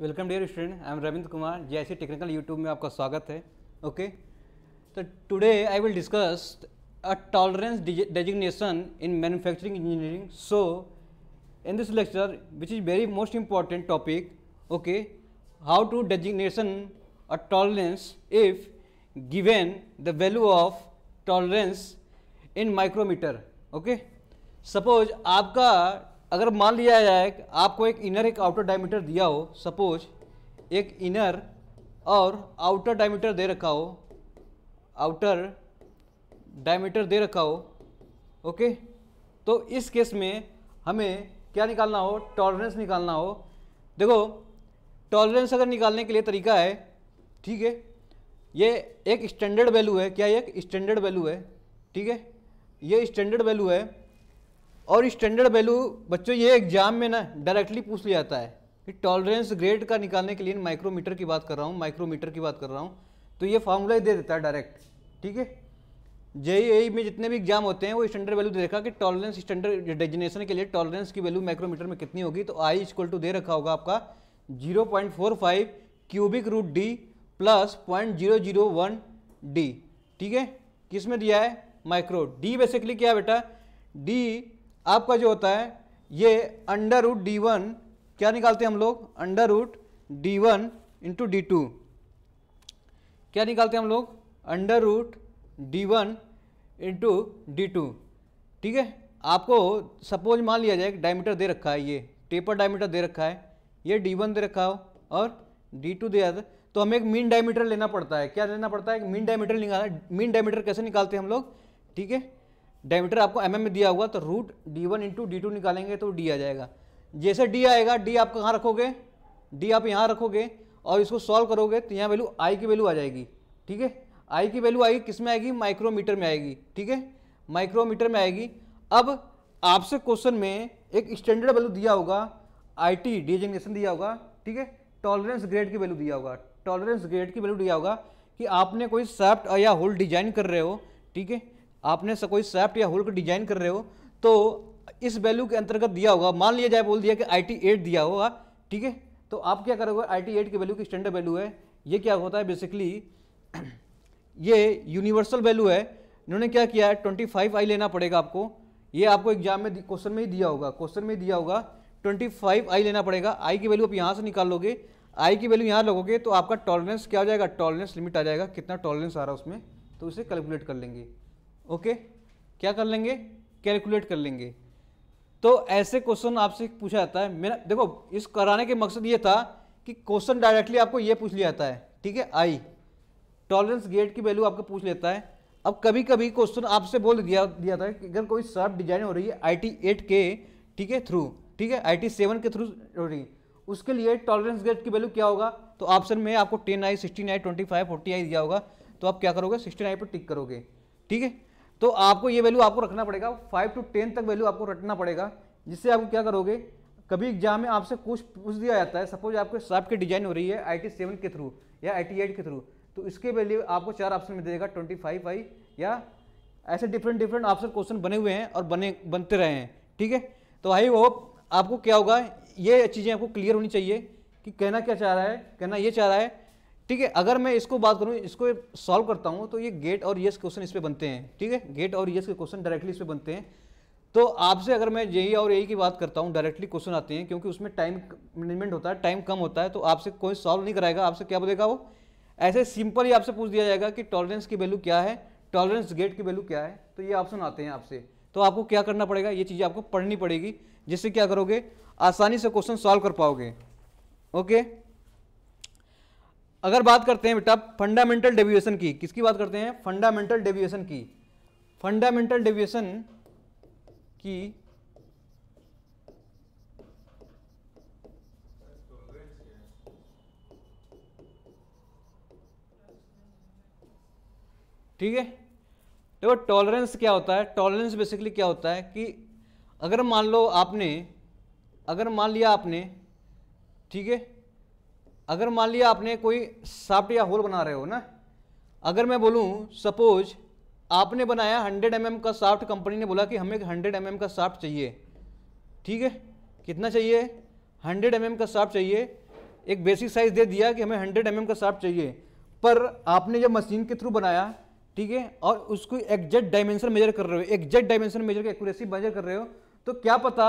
Welcome dear student I am Ravindra Kumar जैसी technical YouTube में आपका स्वागत है ओके तो today I will discuss a tolerance designation in manufacturing engineering so in this lecture which is very most important topic okay how to designation a tolerance if given the value of tolerance in micrometer okay suppose आपका अगर मान लिया जाए आपको एक inner एक outer diameter दिया हो सपोज एक इनर और आउटर डायमीटर दे रखा हो आउटर डायमीटर दे रखा हो ओके तो इस केस में हमें क्या निकालना हो टॉलरेंस निकालना हो देखो टॉलरेंस अगर निकालने के लिए तरीका है ठीक है ये एक स्टैंडर्ड वैल्यू है क्या ये एक स्टैंडर्ड वैल्यू है ठीक है ये स्टैंडर्ड वैल्यू है और स्टैंडर्ड वैल्यू बच्चों ये एग्जाम में ना डायरेक्टली पूछ लिया जाता है कि टॉलरेंस ग्रेड का निकालने के लिए माइक्रोमीटर की बात कर रहा हूँ माइक्रोमीटर की बात कर रहा हूँ तो ये फार्मूला ही दे देता है डायरेक्ट ठीक है जेई e में जितने भी एग्जाम होते हैं वो स्टैंडर्ड वैल्यू दे रखा कि टॉलरेंस स्टैंडर्ड डेजिनेशन के लिए टॉलरेंस की वैल्यू माइक्रोमीटर में कितनी होगी तो आई इक्वल टू दे रखा होगा आपका five cubic root D plus point zero zero one D ठीक है किस में दिया है माइक्रो डी बेसिकली क्या है बेटा डी आपका जो होता है ये अंडर रूट डी वन क्या निकालते हैं हम लोग under root D one into D two क्या निकालते हैं हम लोग under root D one into D two ठीक है आपको सपोज मान लिया जाए कि डायमीटर दे रखा है ये टेपर डायमीटर दे रखा है ये डी वन दे रखा हो और डी टू दिया तो हमें एक मीन डायमीटर लेना पड़ता है क्या लेना पड़ता है मीन डायमीटर निकालना मीन डायमीटर कैसे निकालते हैं हम लोग ठीक है डायमीटर आपको एम में दिया हुआ तो root D one into D two निकालेंगे तो डी आ जाएगा जैसे डी आएगा डी आप कहाँ रखोगे डी आप यहाँ रखोगे और इसको सॉल्व करोगे तो यहाँ वैल्यू आई की वैल्यू आ जाएगी ठीक है आई की वैल्यू आएगी किस में आएगी माइक्रोमीटर में आएगी ठीक है माइक्रोमीटर में आएगी अब आपसे क्वेश्चन में एक स्टैंडर्ड वैल्यू दिया होगा आई टी डिजेग्नेशन दिया होगा ठीक है टॉलरेंस ग्रेड की वैल्यू दिया होगा टॉलरेंस ग्रेड की वैल्यू दिया होगा कि आपने कोई सेफ्ट या होल डिजाइन कर रहे हो ठीक है आपने से कोई सेफ्ट या हुल्क डिजाइन कर रहे हो तो इस वैल्यू के अंतर्गत दिया होगा मान लिया जाए बोल दिया कि आई टी एट दिया होगा ठीक है तो आप क्या करोगे आई टी एट की वैल्यू की स्टैंडर्ड वैल्यू है ये क्या होता है बेसिकली ये यूनिवर्सल वैल्यू है इन्होंने क्या किया है ट्वेंटी फाइव आई लेना पड़ेगा आपको ये आपको एग्जाम में क्वेश्चन में ही दिया होगा क्वेश्चन में ही दिया होगा ट्वेंटी फाइव आई लेना पड़ेगा आई की वैल्यू आप यहाँ से निकाल लोगे आई की वैल्यू यहाँ लगोगे तो आपका टॉलरेंस क्या हो जाएगा टॉलरेंस लिमिट आ जाएगा कितना टॉलरेंस आ रहा है उसमें तो उसे कैलकुलेट कर लेंगे ओके क्या कर लेंगे कैलकुलेट कर लेंगे तो ऐसे क्वेश्चन आपसे पूछा जाता है मेरा देखो इस कराने के मकसद ये था कि क्वेश्चन डायरेक्टली आपको ये पूछ लिया जाता है ठीक है आई टॉलरेंस गेट की वैल्यू आपको पूछ लेता है अब कभी कभी क्वेश्चन आपसे बोल दिया दिया था कि अगर कोई सर्फ डिजाइन हो रही है आई टी एट के ठीक है थ्रू ठीक है आई टी सेवन के थ्रू हो रही है उसके लिए टॉलरेंस गेट की वैल्यू क्या होगा तो ऑप्शन में आपको ten I sixteen I twenty five forty I दिया होगा तो आप क्या करोगे सिक्सटीन आई पर टिक करोगे ठीक है तो आपको ये वैल्यू आपको रखना पड़ेगा फाइव टू टेन तक वैल्यू आपको रखना पड़ेगा जिससे आप क्या करोगे कभी एग्जाम में आपसे कुछ पूछ दिया जाता है सपोज आपके साफ की डिजाइन हो रही है आई टी सेवन के थ्रू या आई टी एट के थ्रू तो इसके वैल्यू आपको चार ऑप्शन में देगा ट्वेंटी फाइव आई या ऐसे डिफरेंट डिफरेंट ऑप्शन क्वेश्चन बने हुए हैं और बने बनते रहे हैं ठीक है तो आई होप आपको क्या होगा ये चीज़ें आपको क्लियर होनी चाहिए कि कहना क्या चाह रहा है कहना ये चाह रहा है ठीक है अगर मैं इसको बात करूँ इसको सॉल्व करता हूँ तो ये गेट और यस क्वेश्चन इस पर बनते हैं ठीक है गेट और यस के क्वेश्चन डायरेक्टली इस पर बनते हैं तो आपसे अगर मैं यही और यही की बात करता हूँ डायरेक्टली क्वेश्चन आते हैं क्योंकि उसमें टाइम मैनेजमेंट होता है टाइम कम होता है तो आपसे कोई सॉल्व नहीं कराएगा आपसे क्या बोलेगा वो ऐसे सिंपल ही आपसे पूछ दिया जाएगा कि टॉलरेंस की वैल्यू क्या है टॉलरेंस गेट की वैल्यू क्या है तो ये ऑप्शन आते हैं आपसे तो आपको क्या करना पड़ेगा ये चीज़ें आपको पढ़नी पड़ेगी जिससे क्या करोगे आसानी से क्वेश्चन सॉल्व कर पाओगे ओके अगर बात करते हैं बेटा फंडामेंटल डेविएशन की किसकी बात करते हैं फंडामेंटल डेविएशन की फंडामेंटल डेविएशन की ठीक है देखो टॉलरेंस क्या होता है टॉलरेंस बेसिकली क्या होता है कि अगर मान लो आपने अगर मान लिया आपने ठीक है अगर मान लिया आपने कोई साफ्ट या होल बना रहे हो ना अगर मैं बोलूँ सपोज आपने बनाया 100 एम mm का साफ्ट कंपनी ने बोला कि हमें 100 एम mm का साफ्ट चाहिए ठीक है कितना चाहिए 100 एम mm का साफ्ट चाहिए एक बेसिक साइज दे दिया कि हमें 100 एम mm का साफ्ट चाहिए पर आपने जब मशीन के थ्रू बनाया ठीक है और उसको एग्जैक्ट डायमेंशन मेजर कर रहे हो एग्जैक्ट डायमेंशन मेजर की एक्यूरेसी मेजर कर रहे हो तो क्या पता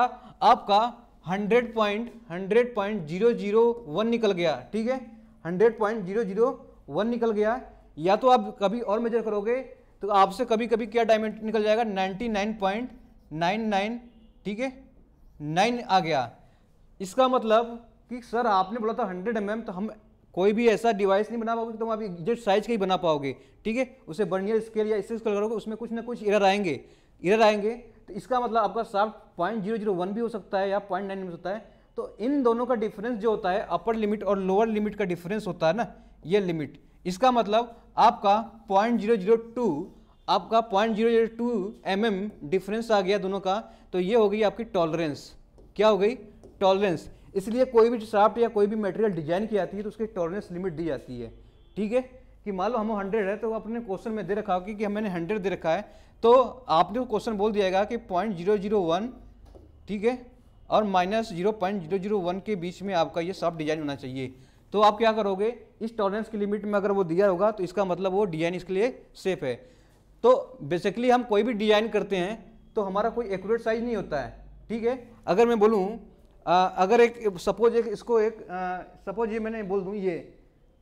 आपका hundred point hundred point zero zero one निकल गया ठीक है hundred point zero zero one निकल गया या तो आप कभी और मेजर करोगे तो आपसे कभी कभी क्या डायमेंट निकल जाएगा ninety nine point nine nine ठीक है नाइन आ गया इसका मतलब कि सर आपने बोला था हंड्रेड एम तो हम कोई भी ऐसा डिवाइस नहीं बना पाओगे तो आप एग्जेक्ट साइज का ही बना पाओगे ठीक है उसे बर्नियर स्केल या इससे स्केल करोगे उसमें कुछ ना कुछ इरर आएंगे इरर आएंगे तो इसका मतलब आपका shaft point zero zero one भी हो सकता है या पॉइंट नाइन भी होता है तो इन दोनों का डिफरेंस जो होता है अपर लिमिट और लोअर लिमिट का डिफरेंस होता है ना ये लिमिट इसका मतलब आपका पॉइंट जीरो जीरो टू आपका point zero zero two M M difference आ गया दोनों का तो ये हो गई आपकी टॉलरेंस क्या हो गई टॉलरेंस इसलिए कोई भी शार्प या कोई भी मटेरियल डिजाइन की जाती है तो उसकी टॉलरेंस लिमिट दी जाती है ठीक है कि मान लो हम हंड्रेड है तो अपने क्वेश्चन में दे रखा होगा कि, हमने हंड्रेड दे रखा है तो आपने वो क्वेश्चन बोल दिया कि पॉइंट जीरो जीरो वन ठीक है और minus zero point zero zero one के बीच में आपका ये सब डिजाइन होना चाहिए तो आप क्या करोगे इस टॉलरेंस की लिमिट में अगर वो दिया होगा तो इसका मतलब वो डिजाइन इसके लिए सेफ है तो बेसिकली हम कोई भी डिजाइन करते हैं तो हमारा कोई एक्यूरेट साइज नहीं होता है ठीक है अगर मैं बोलूँ अगर एक सपोज एक इसको एक सपोज ये मैंने बोल दूँ ये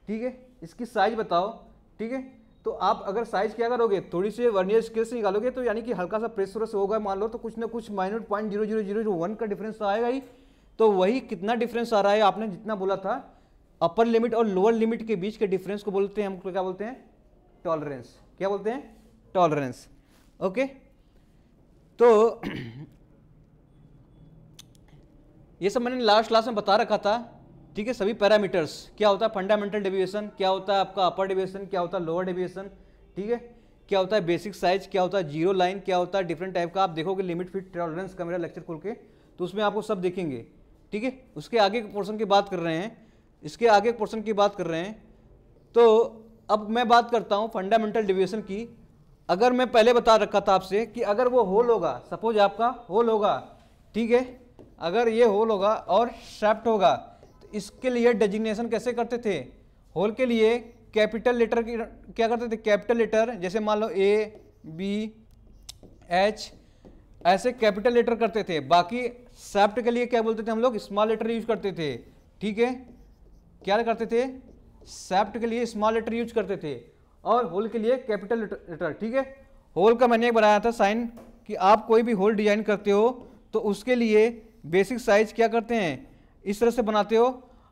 ठीक है इसकी साइज बताओ ठीक है तो आप अगर साइज क्या करोगे थोड़ी सी वर्नियर स्केल से निकालोगे तो यानी कि हल्का सा प्रेस वर्स होगा मान लो तो कुछ ना कुछ minute point zero zero zero जो वन का डिफरेंस तो आएगा ही तो वही कितना डिफरेंस आ रहा है आपने जितना बोला था अपर लिमिट और लोअर लिमिट के बीच के डिफरेंस को बोलते हैं हम क्या बोलते हैं टॉलरेंस क्या बोलते हैं टॉलरेंस ओके तो ये सब मैंने लास्ट क्लास में बता रखा था ठीक है सभी पैरामीटर्स क्या होता है फंडामेंटल डेविएशन क्या होता है आपका अपर डेविएशन क्या होता है लोअर डेविएशन ठीक है क्या होता है बेसिक साइज क्या होता है जीरो लाइन क्या होता है डिफरेंट टाइप का आप देखोगे लिमिट फिट टॉलरेंस का मेरा लेक्चर खोल के तो उसमें आपको सब देखेंगे ठीक है उसके आगे के पोर्सन की बात कर रहे हैं इसके आगे के पोर्सन की बात कर रहे हैं तो अब मैं बात करता हूँ फंडामेंटल डिविएशन की अगर मैं पहले बता रखा था आपसे कि अगर वो होल होगा सपोज आपका होल होगा ठीक है अगर ये होल होगा और शेप्ट होगा इसके लिए डेजिग्नेशन कैसे करते थे होल के लिए कैपिटल लेटर क्या करते थे कैपिटल लेटर जैसे मान लो ए बी एच ऐसे कैपिटल लेटर करते थे बाकी सेप्ट के लिए क्या बोलते थे हम लोग स्मॉल लेटर यूज करते थे ठीक है क्या करते थे सेफ्ट के लिए स्मॉल लेटर यूज करते थे और होल के लिए कैपिटल लेटर ठीक है होल का मैंने एक बनाया था साइन कि आप कोई भी होल डिजाइन करते हो तो उसके लिए बेसिक साइज क्या करते हैं इस तरह से बनाते हो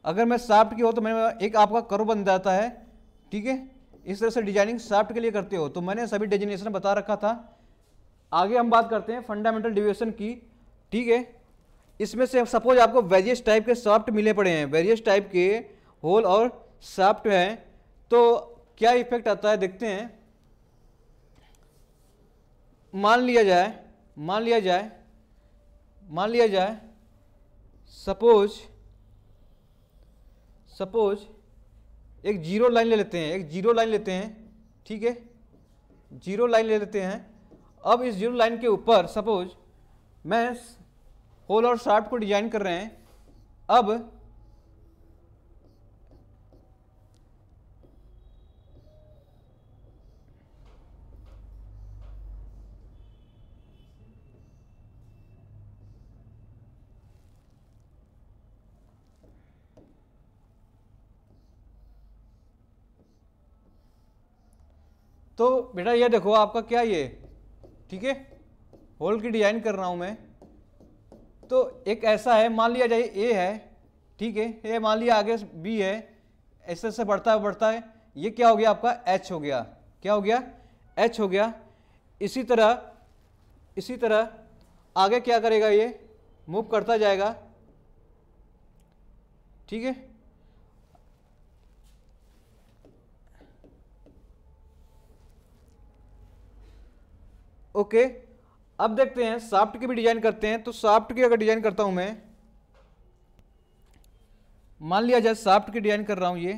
अगर मैं साफ्ट की हो तो मैंने एक आपका करो बन जाता है ठीक है इस तरह से डिजाइनिंग साफ्ट के लिए करते हो तो मैंने सभी डेजिनेशन बता रखा था आगे हम बात करते हैं फंडामेंटल डिविएशन की ठीक है इसमें से सपोज आपको वेरियस टाइप के सॉफ़्ट मिले पड़े हैं वेरियस टाइप के होल और साफ्ट हैं तो क्या इफेक्ट आता है देखते हैं मान लिया जाए मान लिया जाए मान लिया जाए सपोज सपोज एक जीरो लाइन ले लेते हैं एक जीरो लाइन लेते हैं ठीक है जीरो लाइन ले लेते हैं अब इस जीरो लाइन के ऊपर सपोज मैं होल और शार्ट को डिजाइन कर रहे हैं अब तो बेटा ये देखो आपका क्या ये ठीक है होल की डिजाइन कर रहा हूँ मैं तो एक ऐसा है मान लिया जाए ए है ठीक है ये मान लिया आगे बी है ऐसे ऐसे बढ़ता है बढ़ता है ये क्या हो गया आपका एच हो गया क्या हो गया एच हो गया इसी तरह इसी तरह आगे क्या करेगा ये मूव करता जाएगा ठीक है ओके अब देखते हैं साफ्ट की भी डिजाइन करते हैं तो साफ्ट की अगर डिजाइन करता हूं मैं मान लिया जाए साफ्ट की डिजाइन कर रहा हूं ये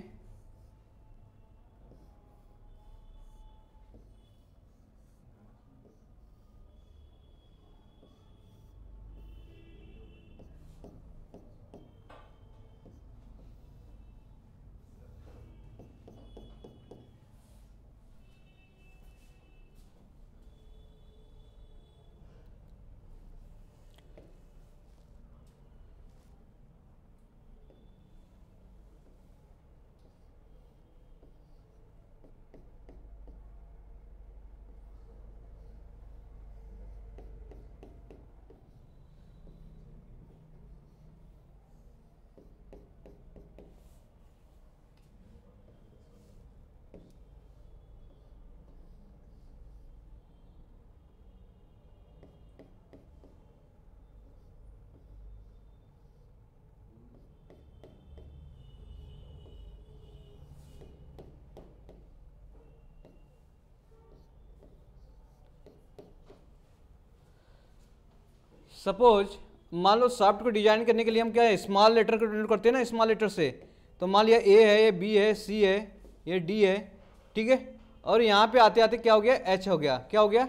सपोज मान लो साफ्ट को डिजाइन करने के लिए हम क्या है स्मॉल लेटर को डिनोट करते हैं ना स्मॉल लेटर से तो मान लिया ए है ये बी है सी है ये डी है ठीक है और यहाँ पे आते आते क्या हो गया एच हो गया क्या हो गया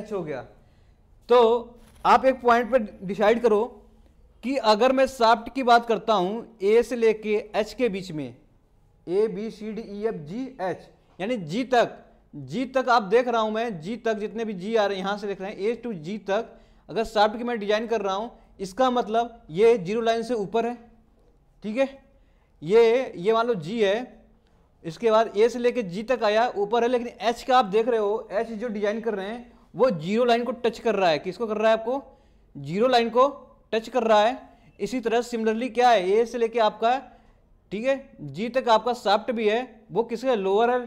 एच हो गया तो आप एक पॉइंट पर डिसाइड करो कि अगर मैं साफ्ट की बात करता हूँ ए से लेके एच के बीच में A B C D E F G H यानी जी तक जी तक आप देख रहा हूँ मैं जी तक जितने भी जी आ रहे हैं यहाँ से देख रहे हैं ए टू जी तक अगर शाफ्ट की मैं डिजाइन कर रहा हूँ इसका मतलब ये जीरो लाइन से ऊपर है ठीक है ये ये मान लो जी है इसके बाद ए से लेके जी तक आया ऊपर है लेकिन एच का आप देख रहे हो एच जो डिजाइन कर रहे हैं वो जीरो लाइन को टच कर रहा है किसको कर रहा है आपको जीरो लाइन को टच कर रहा है इसी तरह सिमिलरली क्या है ए से लेके आपका ठीक है जी तक आपका साफ्ट भी है वो किसके लोअर है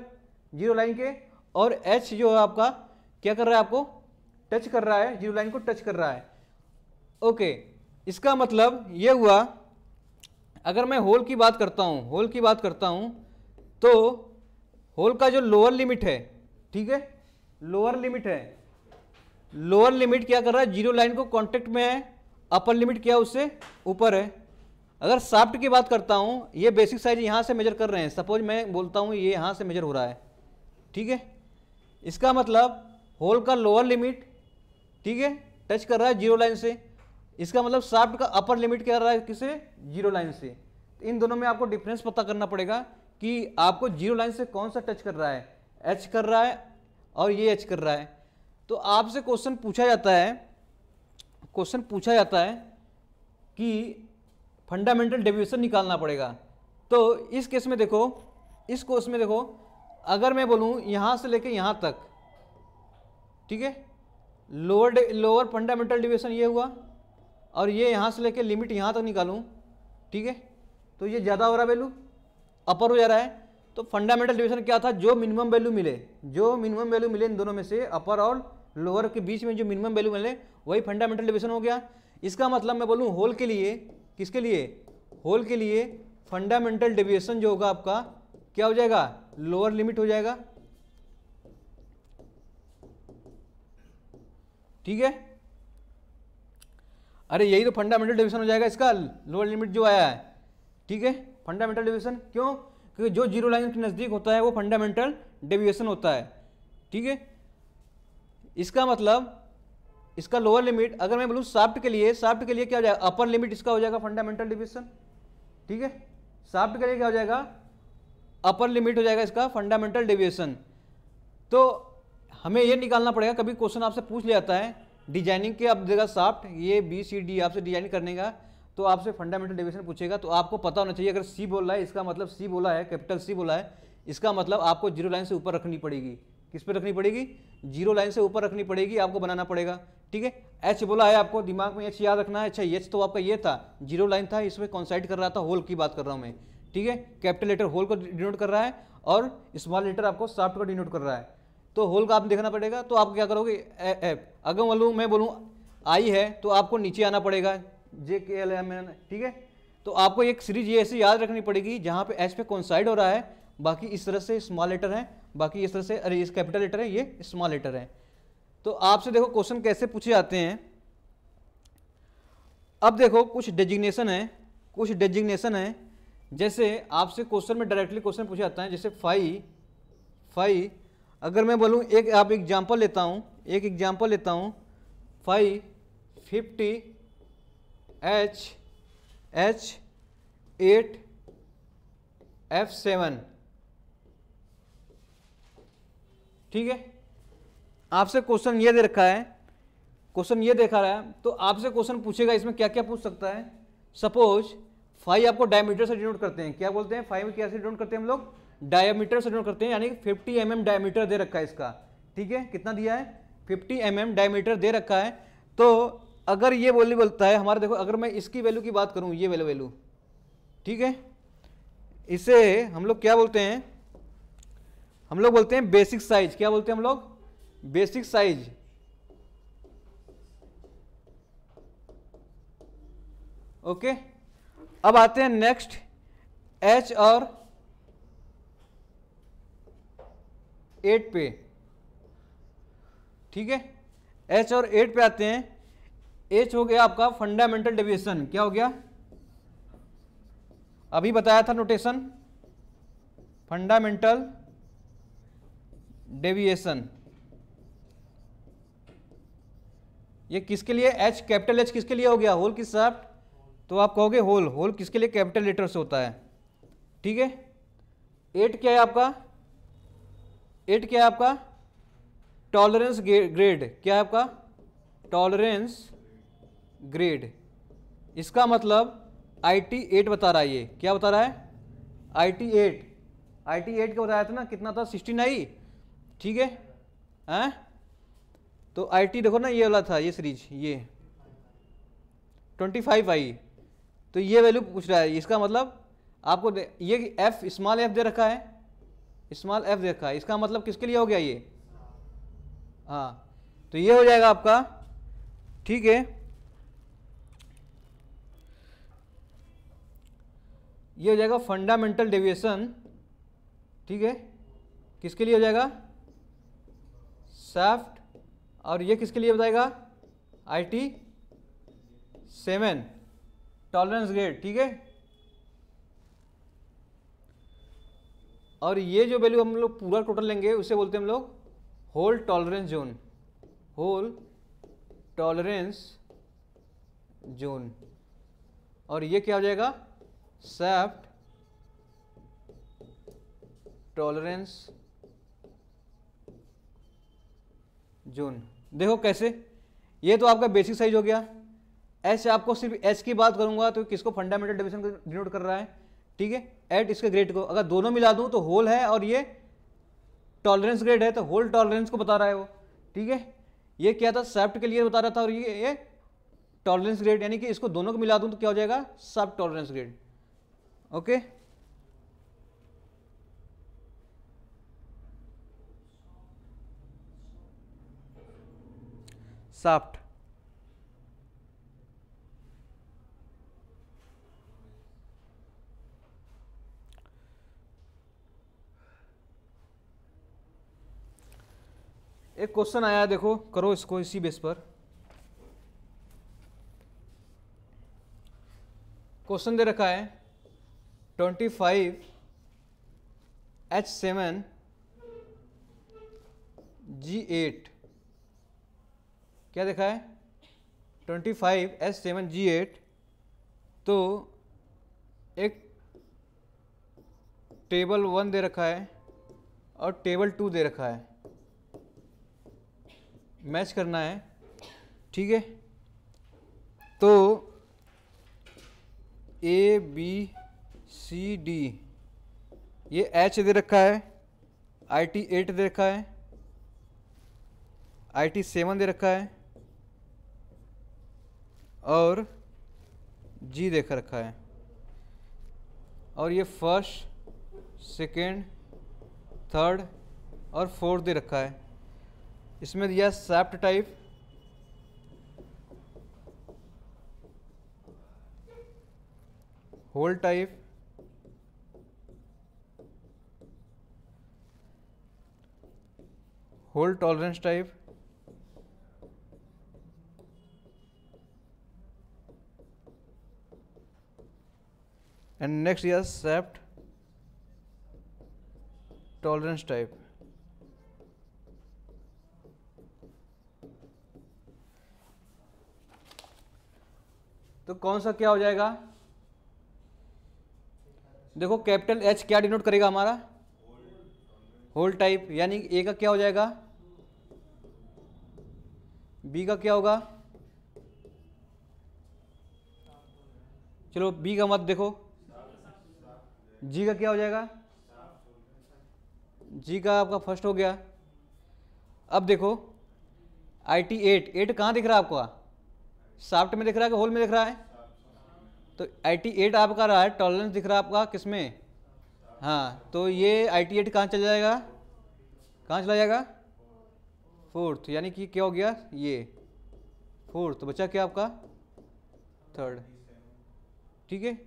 जीरो लाइन के और एच जो है आपका क्या कर रहा है आपको टच कर रहा है जीरो लाइन को टच कर रहा है ओके इसका मतलब ये हुआ अगर मैं होल की बात करता हूँ होल की बात करता हूँ तो होल का जो लोअर लिमिट है ठीक है लोअर लिमिट है लोअर लिमिट क्या कर रहा है जीरो लाइन को कांटेक्ट में है अपर लिमिट क्या उससे ऊपर है अगर साफ्ट की बात करता हूँ ये बेसिक साइज यहाँ से मेजर कर रहे हैं सपोज मैं बोलता हूँ ये यहाँ से मेजर हो रहा है ठीक है इसका मतलब होल का लोअर लिमिट ठीक है टच कर रहा है जीरो लाइन से इसका मतलब साफ्ट का अपर लिमिट क्या रहा है किसे जीरो लाइन से तो इन दोनों में आपको डिफरेंस पता करना पड़ेगा कि आपको जीरो लाइन से कौन सा टच कर रहा है एच कर रहा है और ये एच कर रहा है तो आपसे क्वेश्चन पूछा जाता है क्वेश्चन पूछा जाता है कि फंडामेंटल डेविएशन निकालना पड़ेगा तो इस केस में देखो इस कोर्स में देखो अगर मैं बोलूँ यहाँ से लेकर यहाँ तक ठीक है लोअर लोअर फंडामेंटल डिवेशन ये हुआ और ये यहाँ से लेके लिमिट यहाँ तक निकालूँ ठीक है तो ये ज़्यादा हो रहा वैल्यू अपर हो जा रहा है तो फंडामेंटल डिवेशन क्या था जो मिनिमम वैल्यू मिले जो मिनिमम वैल्यू मिले इन दोनों में से अपर और लोअर के बीच में जो मिनिमम वैल्यू मिले वही फंडामेंटल डिवेशन हो गया इसका मतलब मैं बोलूँ होल के लिए किसके लिए होल के लिए फंडामेंटल डिविएशन जो होगा आपका क्या हो जाएगा लोअर लिमिट हो जाएगा ठीक है अरे यही तो फंडामेंटल डिवीजन हो जाएगा इसका लोअर लिमिट जो आया है ठीक है फंडामेंटल डिवीजन क्यों क्योंकि जो जीरो लाइन के नज़दीक होता है वो फंडामेंटल डिवीजन होता है ठीक है इसका मतलब इसका लोअर लिमिट अगर मैं बोलूँ साफ्ट के लिए साफ्ट के लिए क्या हो जाएगा अपर लिमिट इसका हो जाएगा फंडामेंटल डिवीजन ठीक है साफ्ट के लिए क्या हो जाएगा अपर लिमिट हो जाएगा इसका फंडामेंटल डिवीजन तो हमें ये निकालना पड़ेगा कभी क्वेश्चन आपसे पूछ लिया जाता है डिजाइनिंग के आप देगा साफ्ट ये बी सी डी आपसे डिजाइन करने का तो आपसे फंडामेंटल डिविशन पूछेगा तो आपको पता होना चाहिए अगर सी बोला है इसका मतलब सी बोला है कैपिटल सी बोला है इसका मतलब आपको जीरो लाइन से ऊपर रखनी पड़ेगी किस पर रखनी पड़ेगी जीरो लाइन से ऊपर रखनी पड़ेगी आपको बनाना पड़ेगा ठीक है एच बोला है आपको दिमाग में एच याद रखना है अच्छा एच तो आपका ये था जीरो लाइन था इसमें कॉन्साइड कर रहा था होल की बात कर रहा हूँ मैं ठीक है कैपिटल लेटर होल को डिनोट कर रहा है और स्मॉल लेटर आपको साफ्ट को डिनोट कर रहा है तो होल का आप देखना पड़ेगा तो आप क्या करोगे एफ अगर बोलूँ मैं बोलूँ आई है तो आपको नीचे आना पड़ेगा जे के एल एम एन ठीक है तो आपको एक सीरीज ये ऐसी याद रखनी पड़ेगी जहाँ पे एस पे कॉन्साइड हो रहा है बाकी इस तरह से स्मॉल लेटर हैं बाकी इस तरह से अरे इस कैपिटल लेटर है ये स्मॉल लेटर है तो आपसे देखो क्वेश्चन कैसे पूछे जाते हैं अब देखो कुछ डेजिग्नेशन है कुछ डेजिग्नेशन है जैसे आपसे क्वेश्चन में डायरेक्टली क्वेश्चन पूछा जाता है जैसे फाई फाई अगर मैं बोलूँ एक आप एग्जाम्पल लेता हूँ एक एग्जाम्पल लेता हूँ five fifty H H eight F seven ठीक है आपसे क्वेश्चन ये दे रखा है क्वेश्चन ये देखा रहा है तो आपसे क्वेश्चन पूछेगा इसमें क्या क्या पूछ सकता है सपोज फाइव आपको डायमीटर से डिनोट करते हैं क्या बोलते हैं फाइव में क्या से डिनोट करते हैं हम लोग डायमीटर से नोट करते हैं यानी फिफ्टी एम एम डायमीटर दे रखा है इसका ठीक है कितना दिया है फिफ्टी एम एम डायमीटर दे रखा है तो अगर ये वैल्यू बोलता है हमारा देखो अगर मैं इसकी वैल्यू की बात करूँ ये वैल्यू वैल्यू ठीक है इसे हम लोग क्या बोलते हैं हम लोग बोलते हैं बेसिक साइज क्या बोलते हैं हम लोग बेसिक साइज ओके अब आते हैं नेक्स्ट एच और एट पे ठीक है एच और एट पे आते हैं एच हो गया आपका फंडामेंटल डेविएशन क्या हो गया अभी बताया था नोटेशन फंडामेंटल डेविएशन ये किसके लिए एच कैपिटल एच किसके लिए हो गया होल किस साफ तो आप कहोगे होल होल किसके लिए कैपिटल लेटर से होता है ठीक है एट क्या है आपका एट क्या है आपका टॉलरेंस ग्रेड क्या है आपका टॉलरेंस ग्रेड इसका मतलब आई टी एट बता रहा है ये क्या बता रहा है I T eight I T eight का बताया था ना कितना था सिक्सटी नाइन ठीक है हैं हाँ? तो आई टी देखो ना ये वाला था ये सीरीज ये ट्वेंटी फाइव आई तो ये वैल्यू पूछ रहा है इसका मतलब आपको ये एफ स्मॉल एफ दे रखा है स्मॉल एफ देखा है इसका मतलब किसके लिए हो गया ये हाँ तो ये हो जाएगा आपका ठीक है ये हो जाएगा फंडामेंटल डेविएशन ठीक है किसके लिए हो जाएगा सैफ्ट और ये किसके लिए बताएगा I T seven tolerance grade ठीक है और ये जो वैल्यू हम लोग पूरा टोटल लेंगे उसे बोलते हैं हम लोग hole tolerance zone hole tolerance zone और ये क्या हो जाएगा सेफ्ट टॉलरेंस जोन देखो कैसे ये तो आपका बेसिक साइज हो गया ऐसे आपको सिर्फ एच की बात करूंगा तो किसको फंडामेंटल डिविजन डिनोट कर रहा है ठीक है एट इसके ग्रेड को अगर दोनों मिला दूं तो होल है और ये टॉलरेंस ग्रेड है तो होल टॉलरेंस को बता रहा है वो ठीक है ये क्या था सेफ्ट के लिए बता रहा था और ये ये टॉलरेंस ग्रेड यानी कि इसको दोनों को मिला दूं तो क्या हो जाएगा सब tolerance grade okay shaft question आया देखो करो इसको इसी बेस पर क्वेश्चन दे रखा है twenty five H seven G eight क्या देखा है twenty five H seven G eight तो एक टेबल वन दे रखा है और टेबल टू दे रखा है मैच करना है ठीक है तो ए बी सी डी ये एच दे रखा है आई टी एट दे रखा है आई टी सेवन दे रखा है और जी देख रखा है और ये फर्स्ट सेकेंड थर्ड और फोर्थ दे रखा है इसमें दिया shaft type hole type hole tolerance type and next yes shaft tolerance type तो कौन सा क्या हो जाएगा देखो कैपिटल एच क्या डिनोट करेगा हमारा होल टाइप यानी ए का क्या हो जाएगा बी का क्या होगा चलो बी का मत देखो जी का क्या हो जाएगा जी का आपका फर्स्ट हो गया अब देखो आई टी एट एट कहाँ दिख रहा है आपको साफ्ट में दिख रहा है कि होल में दिख रहा है तो आई एट आपका रहा है टॉलरेंस दिख रहा है आपका किस में हाँ तो ये आई टी एट कहाँ चला जाएगा कहाँ चला जाएगा फोर्थ यानी कि क्या हो गया ये फोर्थ बचा क्या आपका थर्ड ठीक है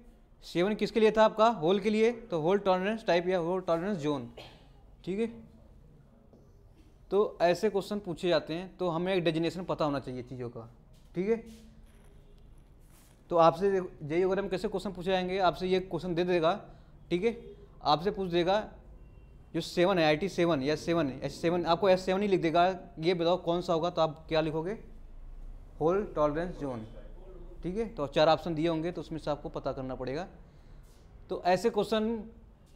सेवन किसके लिए था आपका होल के लिए तो होल टॉलरेंस टाइप या होल टॉलरेंस जोन ठीक है तो ऐसे क्वेश्चन पूछे जाते हैं तो हमें एक डेजिनेशन पता होना चाहिए चीज़ों का ठीक है तो आपसे जे वगैरह में कैसे क्वेश्चन पूछे जाएंगे आपसे ये क्वेश्चन दे देगा ठीक है आपसे पूछ देगा जो सेवन है आई टी सेवन या सेवन एस सेवन आपको एस सेवन ही लिख देगा ये बताओ कौन सा होगा तो आप क्या लिखोगे होल टॉलरेंस जोन ठीक है तो चार ऑप्शन दिए होंगे तो उसमें से आपको पता करना पड़ेगा तो ऐसे क्वेश्चन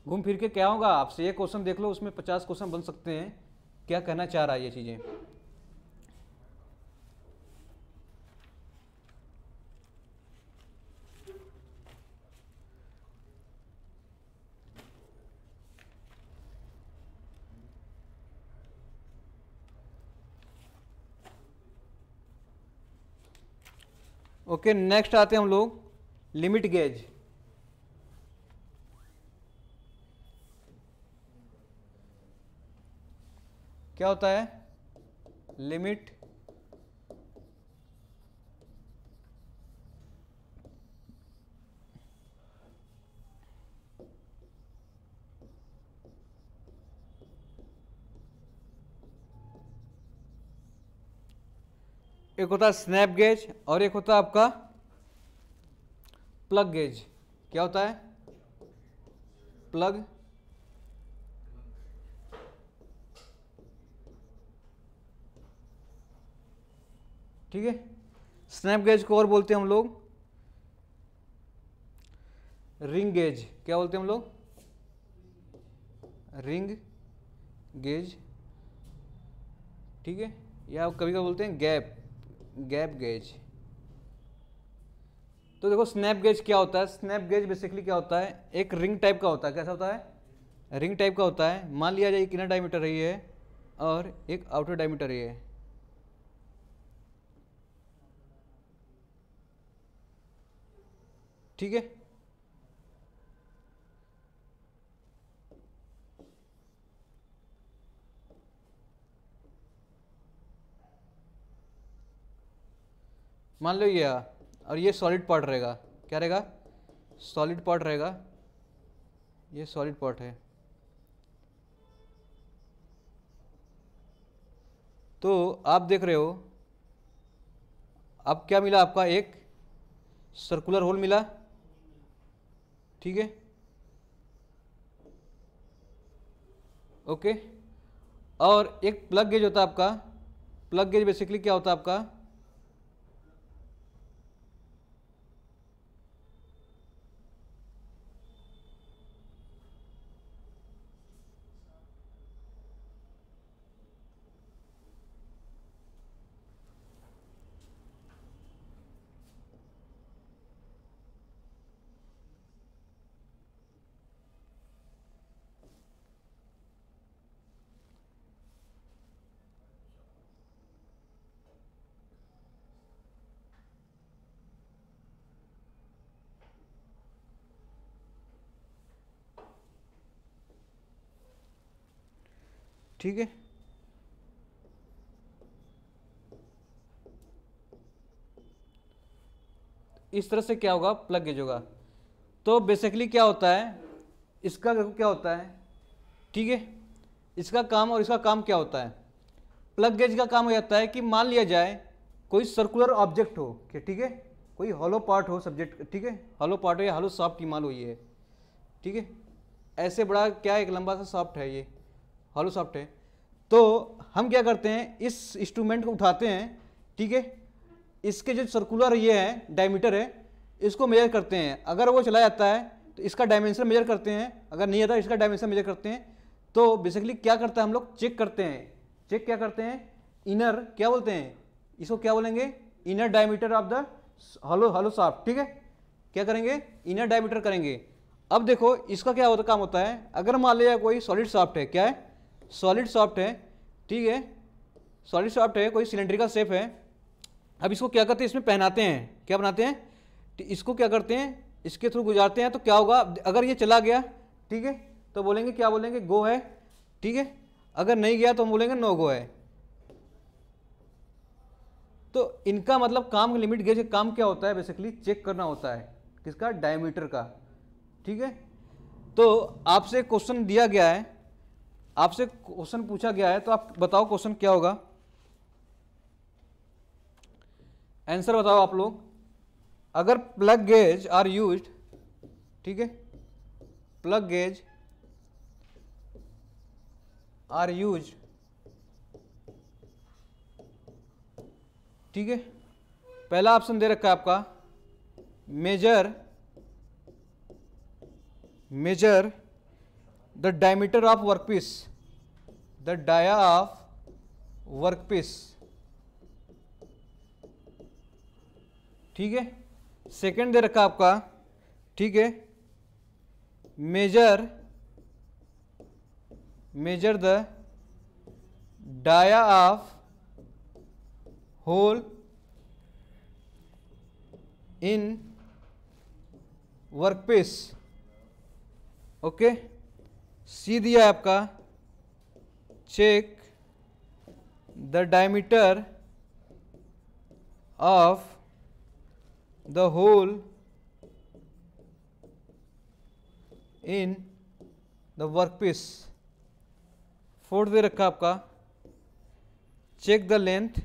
घूम फिर के क्या होगा आपसे ये क्वेश्चन देख लो उसमें पचास क्वेश्चन बन सकते हैं क्या कहना चाह रहा है ये चीज़ें ओके नेक्स्ट आते हैं हम लोग लिमिट गेज क्या होता है लिमिट एक होता है स्नैप गेज और एक होता है आपका प्लग गेज क्या होता है प्लग ठीक है स्नैप गेज को और बोलते हैं हम लोग रिंग गेज क्या बोलते हैं हम लोग रिंग गेज ठीक है या कभी कभी बोलते हैं गैप गैप गेज तो देखो स्नैप गेज क्या होता है स्नैप गेज बेसिकली क्या होता है एक रिंग टाइप का होता है कैसा होता है रिंग टाइप का होता है मान लिया जाए एक इनर डायमीटर रही है और एक आउटर डायमीटर रही है ठीक है मान लो ये आ, और ये सॉलिड पार्ट रहेगा क्या रहेगा सॉलिड पार्ट रहेगा ये सॉलिड पार्ट है तो आप देख रहे हो अब क्या मिला आपका एक सर्कुलर होल मिला ठीक है ओके और एक प्लग गेज होता है आपका प्लग गेज बेसिकली क्या होता है आपका ठीक है इस तरह से क्या होगा प्लग गेज होगा तो बेसिकली क्या होता है इसका क्या होता है ठीक है इसका काम और इसका काम क्या होता है प्लग गेज का काम हो जाता है कि मान लिया जाए कोई सर्कुलर ऑब्जेक्ट हो क्या ठीक है कोई हॉलो पार्ट हो सब्जेक्ट ठीक है हॉलो पार्ट हो या हॉलो सॉफ्ट की मान लो ये ठीक है ऐसे बड़ा क्या एक लंबा सा सॉफ्ट है ये हॉलो सॉफ्ट है तो हम क्या करते हैं इस इंस्ट्रूमेंट को उठाते हैं ठीक है इसके जो सर्कुलर ये है डायमीटर है इसको मेजर करते हैं अगर वो चला जाता है तो इसका डायमेंशन मेजर करते हैं अगर नहीं आता इसका डायमेंशन मेजर करते हैं तो बेसिकली क्या करता है हम लोग चेक करते हैं चेक क्या करते हैं इनर क्या बोलते हैं इसको क्या बोलेंगे inner diameter of the hollow hollow shaft ठीक है क्या करेंगे इनर डायमीटर करेंगे अब देखो इसका क्या होता काम होता है अगर मान लिया कोई सॉलिड साफ्ट है क्या है सॉलिड सॉफ्ट है ठीक है सॉलिड सॉफ्ट है कोई सिलेंड्रिकल सेप है अब इसको क्या करते हैं इसमें पहनाते हैं क्या बनाते हैं तो इसको क्या करते हैं इसके थ्रू गुजारते हैं तो क्या होगा अगर ये चला गया ठीक है तो बोलेंगे क्या बोलेंगे गो है ठीक है अगर नहीं गया तो हम बोलेंगे नो गो है तो इनका मतलब काम का लिमिट गेज काम क्या होता है बेसिकली चेक करना होता है किसका डायमीटर का ठीक है तो आपसे क्वेश्चन दिया गया है आपसे क्वेश्चन पूछा गया है तो आप बताओ क्वेश्चन क्या होगा आंसर बताओ आप लोग अगर प्लग गेज आर यूज ठीक है प्लग गेज आर यूज ठीक है पहला ऑप्शन दे रखा है आपका measure measure the diameter of workpiece the dia of workpiece ठीक है सेकेंड दे रखा आपका ठीक है measure measure the dia of hole in workpiece okay okay? C दिया है आपका check the diameter of the hole in the workpiece fourth दे रखा आपका check the length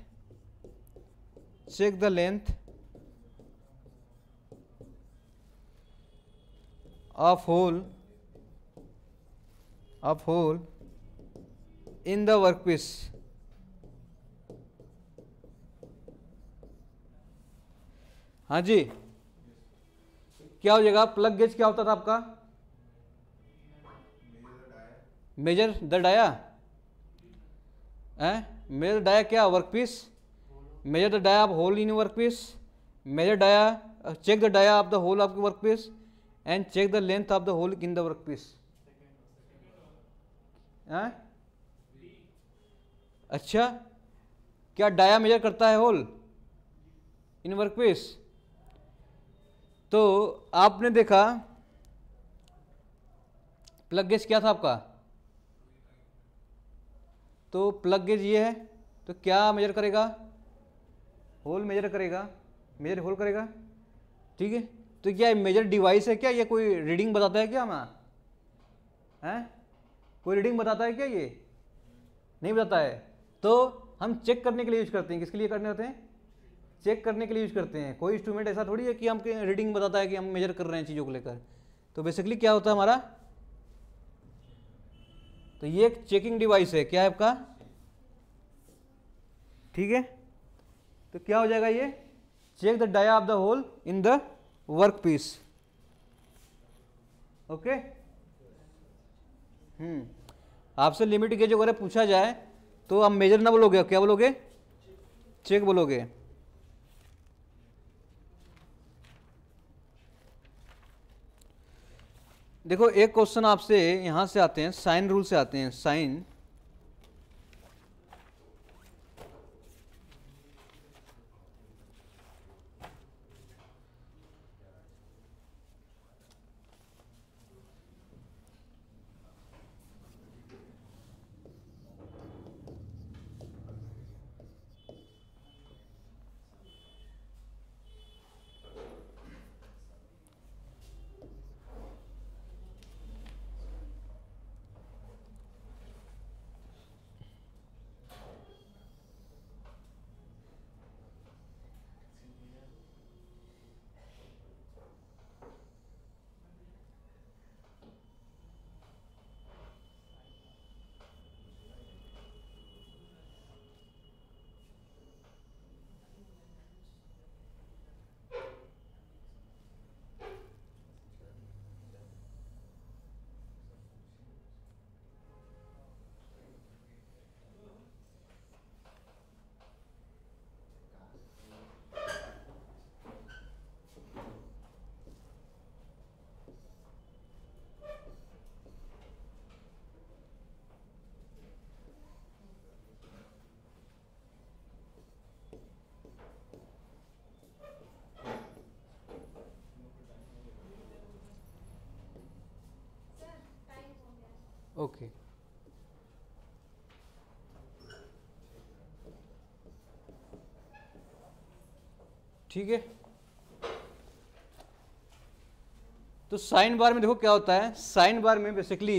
check the length of hole of hole in the workpiece. हाँ जी क्या हो जाएगा प्लग गेज क्या होता था आपका मेजर द डाया है मेजर डाया क्या workpiece measure the dia of hole in workpiece measure dia check the dia of the hole of workpiece and check the length of the hole in the workpiece हैं हाँ? अच्छा क्या dia major करता है whole in work workpiece तो आपने देखा plug gauge क्या था आपका तो प्लग गेज ये है तो क्या मेजर करेगा होल मेजर करेगा मेजर होल करेगा ठीक है तो क्या मेजर डिवाइस है क्या ये कोई रीडिंग बताता है क्या हमारा हैं हाँ? कोई रीडिंग बताता है क्या ये नहीं बताता है तो हम चेक करने के लिए यूज करते हैं किसके लिए करने होते हैं चेक करने के लिए यूज करते हैं कोई इंस्ट्रूमेंट ऐसा थोड़ी है कि हम रीडिंग बताता है कि हम मेजर कर रहे हैं चीज़ों को लेकर तो बेसिकली क्या होता है हमारा तो ये एक चेकिंग डिवाइस है क्या है आपका ठीक है तो क्या हो जाएगा ये check the dia of the hole in the work piece okay hmm. आपसे लिमिट गेज वगैरह पूछा जाए तो आप मेजर ना बोलोगे क्या बोलोगे चेक बोलोगे देखो एक क्वेश्चन आपसे यहां से आते हैं साइन रूल से आते हैं साइन ओके ठीक है तो साइन बार में देखो क्या होता है साइन बार में बेसिकली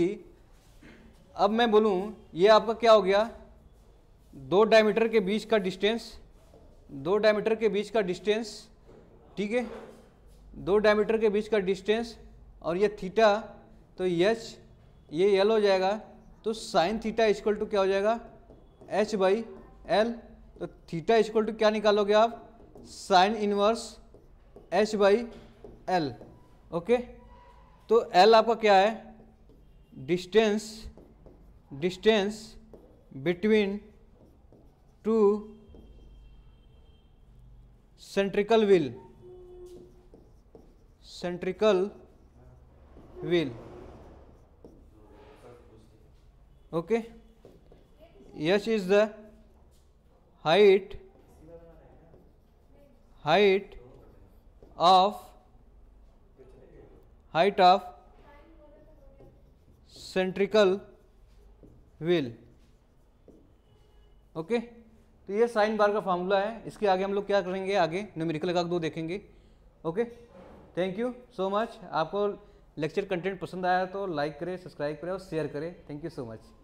अब मैं बोलूं ये आपका क्या हो गया दो डायमीटर के बीच का डिस्टेंस दो डायमीटर के बीच का डिस्टेंस ठीक है दो डायमीटर के बीच का डिस्टेंस और ये थीटा तो यच ये एल हो जाएगा तो साइन थीटा इजक्वल टू क्या हो जाएगा एच बाई एल तो थीटा इजक्वल टू क्या निकालोगे आप sine inverse H by L okay तो एल आपका क्या है distance distance between two central wheel central wheel okay H is the height height of height of central wheel okay तो ये साइन बार का फॉर्मूला है इसके आगे हम लोग क्या करेंगे आगे न्यूमेरिकल का दो देखेंगे okay thank you so much आपको लेक्चर कंटेंट पसंद आया तो लाइक करें सब्सक्राइब करें और शेयर करें थैंक यू सो मच